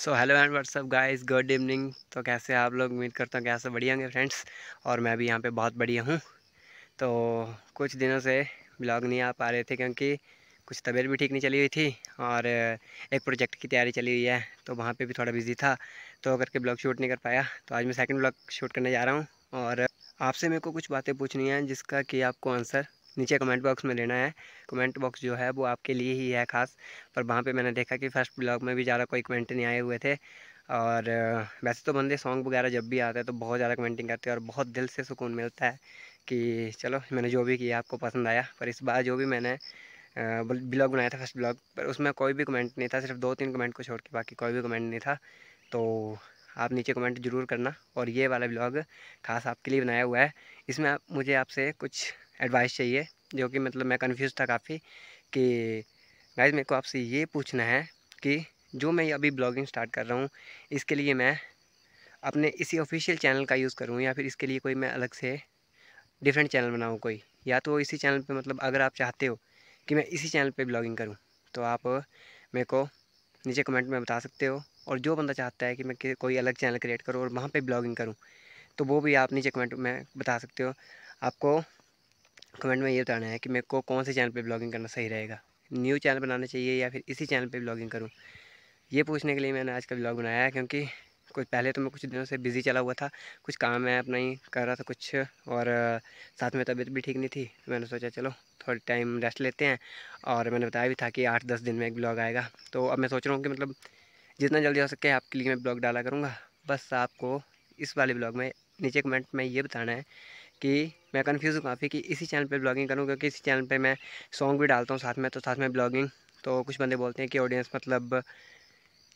so hello and what's up guys good evening तो कैसे आप लोग उम्मीद करता हूँ कैसे बढ़िया होंगे फ्रेंड्स और मैं भी यहाँ पे बहुत बढ़िया हूँ तो कुछ दिनों से ब्लॉग नहीं आ पा रहे थे क्योंकि कुछ तबीयत भी ठीक नहीं चली हुई थी और एक प्रोजेक्ट की तैयारी चली हुई है तो वहाँ पर भी थोड़ा बिजी था तो करके ब्लॉग शूट नहीं कर पाया तो आज मैं सेकेंड ब्लॉग शूट करने जा रहा हूँ और आपसे मेरे को कुछ बातें पूछनी हैं जिसका कि आपको आंसर नीचे कमेंट बॉक्स में देना है कमेंट बॉक्स जो है वो आपके लिए ही है ख़ास पर वहाँ पे मैंने देखा कि फ़र्स्ट ब्लॉग में भी ज़्यादा कोई कमेंट नहीं आए हुए थे और वैसे तो बंदे सॉन्ग वगैरह जब भी आते हैं तो बहुत ज़्यादा कमेंटिंग करते हैं और बहुत दिल से सुकून मिलता है कि चलो मैंने जो भी किया आपको पसंद आया पर इस बार जो भी मैंने ब्लॉग बनाया था फर्स्ट ब्लॉग पर उसमें कोई भी कमेंट नहीं था सिर्फ दो तीन कमेंट को छोड़ के बाकी कोई भी कमेंट नहीं था तो आप नीचे कमेंट जरूर करना और ये वाला ब्लॉग खास आपके लिए बनाया हुआ है इसमें आप मुझे आपसे कुछ एडवाइस चाहिए जो कि मतलब मैं कन्फ्यूज़ था काफ़ी कि गाइज मेरे को आपसे ये पूछना है कि जो मैं अभी ब्लॉगिंग स्टार्ट कर रहा हूँ इसके लिए मैं अपने इसी ऑफिशियल चैनल का यूज़ करूँ या फिर इसके लिए कोई मैं अलग से डिफरेंट चैनल बनाऊँ कोई या तो इसी चैनल पे मतलब अगर आप चाहते हो कि मैं इसी चैनल पे ब्लॉगिंग करूँ तो आप मेरे को नीचे कमेंट में बता सकते हो और जो बंदा चाहता है कि मैं कोई अलग चैनल क्रिएट करूँ और वहाँ पर ब्लॉगिंग करूँ तो वो भी आप नीचे कमेंट में बता सकते हो आपको कमेंट में ये बताना है कि मेरे को कौन से चैनल पे ब्लॉगिंग करना सही रहेगा न्यू चैनल बनाना चाहिए या फिर इसी चैनल पे ब्लॉगिंग करूँ ये पूछने के लिए मैंने आज का ब्लॉग बनाया है क्योंकि कुछ पहले तो मैं कुछ दिनों से बिज़ी चला हुआ था कुछ काम मैं अपना ही कर रहा था कुछ और साथ में तबीयत भी ठीक नहीं थी तो मैंने सोचा चलो थोड़ा टाइम रेस्ट लेते हैं और मैंने बताया भी था कि आठ दस दिन में एक ब्लॉग आएगा तो अब मैं सोच रहा हूँ कि मतलब जितना जल्दी हो सके आपके लिए मैं ब्लॉग डाला करूँगा बस आपको इस वाले ब्लॉग में नीचे कमेंट में ये बताना है कि मैं कन्फ्यूज़ हूँ काफ़ी कि इसी चैनल पर ब्लॉगिंग करूँ क्योंकि इसी चैनल पर मैं सॉन्ग भी डालता हूँ साथ में तो साथ में ब्लॉगिंग तो कुछ बंदे बोलते हैं कि ऑडियंस मतलब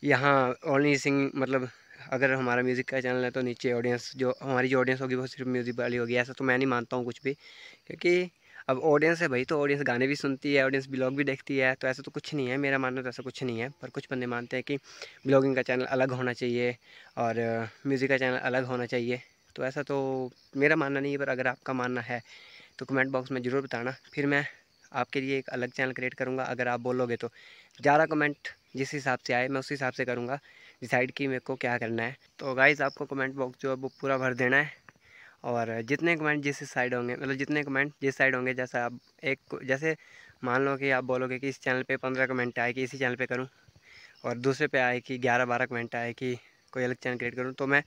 यहाँ ओनली सिंग मतलब अगर हमारा म्यूज़िक का चैनल है तो नीचे ऑडियंस जो हमारी जो ऑडियंस होगी वो सिर्फ म्यूज़िक वाली होगी ऐसा तो मैं नहीं मानता हूँ कुछ भी क्योंकि अब ऑडियंस है भाई तो ऑडियंस गाने भी सुनती है ऑडियंस ब्लॉग भी देखती है तो ऐसा तो कुछ नहीं है मेरा मानना तो ऐसा कुछ नहीं है पर कुछ बंदे मानते हैं कि ब्लॉगिंग का चैनल अलग होना चाहिए और म्यूज़िक का चैनल अलग होना चाहिए तो ऐसा तो मेरा मानना नहीं है पर अगर आपका मानना है तो कमेंट बॉक्स में ज़रूर बताना फिर मैं आपके लिए एक अलग चैनल क्रिएट करूँगा अगर आप बोलोगे तो ज़्यादा कमेंट जिस हिसाब से आए मैं उस हिसाब से करूँगा डिसाइड कि मेरे को क्या करना है तो गाइज़ आपको कमेंट बॉक्स जो है वो पूरा भर देना है और जितने कमेंट जिस साइड होंगे मतलब जितने कमेंट जिस साइड होंगे जैसा आप एक जैसे मान लो कि आप बोलोगे कि इस चैनल पे पंद्रह कमेंट आए कि इसी चैनल पे करूँ और दूसरे पे आए कि ग्यारह बारह कमेंट आए कि कोई अलग चैनल क्रिएट करूँ तो मैं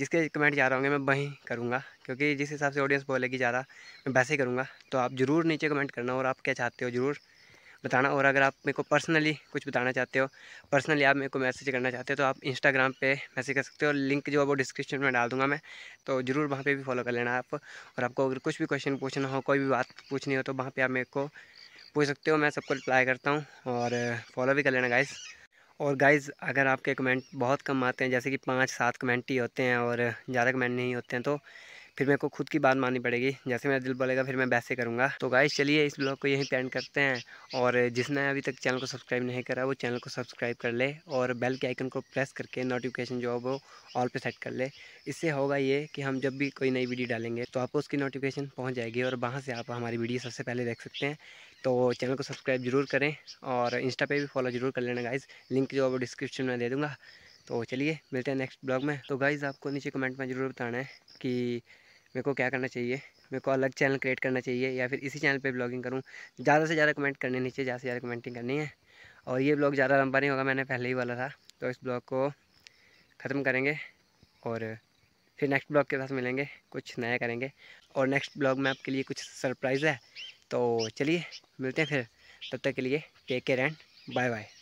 जिसके कमेंट जा रहे होंगे मैं वहीं करूँगा क्योंकि जिस हिसाब से ऑडियंस बोलेगी ज़्यादा मैं वैसे ही करूँगा तो आप ज़रूर नीचे कमेंट करना और आप क्या चाहते हो ज़रूर बताना और अगर आप मेरे को पर्सनली कुछ बताना चाहते हो पर्सनली आप मेरे को मैसेज करना चाहते हो तो आप इंस्टाग्राम पे मैसेज कर सकते हो लिंक जो है वो डिस्क्रिप्शन में डाल दूंगा मैं तो ज़रूर वहाँ पे भी फॉलो कर लेना आप और आपको अगर कुछ भी क्वेश्चन पूछना हो कोई भी बात पूछनी हो तो वहाँ पर आप मेरे को पूछ सकते हो मैं सबको रिप्लाई करता हूँ और फॉलो भी कर लेना गाइस और गाइज़ अगर आपके कमेंट बहुत कम आते हैं जैसे कि पाँच सात कमेंट ही होते हैं और ज़्यादा कमेंट नहीं होते हैं तो फिर मेरे को खुद की बात माननी पड़ेगी जैसे मेरा दिल बोलेगा फिर मैं वैसे करूँगा तो गाइस चलिए इस ब्लॉग को यहीं पेंड करते हैं और जिसने अभी तक चैनल को सब्सक्राइब नहीं करा वो चैनल को सब्सक्राइब कर ले और बेल के आइकन को प्रेस करके नोटिफिकेशन जो है वो ऑल पे सेट कर ले इससे होगा ये कि हम जब भी कोई नई वीडियो डालेंगे तो आपको उसकी नोटिफिकेशन पहुँच जाएगी और वहाँ से आप हमारी वीडियो सबसे पहले देख सकते हैं तो चैनल को सब्सक्राइब जरूर करें और इंस्टा पर भी फॉलो जरूर कर लेना गाइज़ लिंक जो है वो डिस्क्रिप्शन में दे दूँगा तो चलिए मिलते हैं नेक्स्ट ब्लॉग में तो गाइज़ आपको नीचे कमेंट में ज़रूर बताना है कि मेरे को क्या करना चाहिए मेरे को अलग चैनल क्रिएट करना चाहिए या फिर इसी चैनल पे ब्लॉगिंग करूँ ज़्यादा से ज़्यादा कमेंट करने नीचे ज़्यादा से ज़्यादा कमेंटिंग करनी है और ये ब्लॉग ज़्यादा लंबा नहीं होगा मैंने पहले ही बोला था तो इस ब्लॉग को ख़त्म करेंगे और फिर नेक्स्ट ब्लॉग के साथ मिलेंगे कुछ नया करेंगे और नेक्स्ट ब्लॉग में आपके लिए कुछ सरप्राइज़ है तो चलिए मिलते हैं फिर तब तक के लिए take care and bye bye